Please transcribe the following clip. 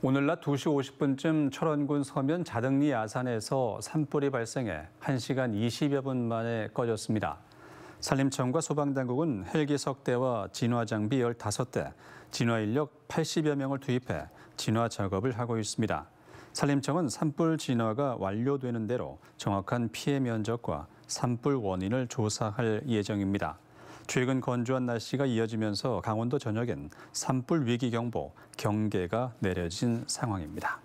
오늘 낮 2시 50분쯤 철원군 서면 자등리 야산에서 산불이 발생해 1시간 20여 분 만에 꺼졌습니다. 산림청과 소방당국은 헬기석대와 진화장비 15대, 진화인력 80여 명을 투입해 진화 작업을 하고 있습니다. 산림청은 산불 진화가 완료되는 대로 정확한 피해 면적과 산불 원인을 조사할 예정입니다. 최근 건조한 날씨가 이어지면서 강원도 전역엔 산불 위기 경보, 경계가 내려진 상황입니다.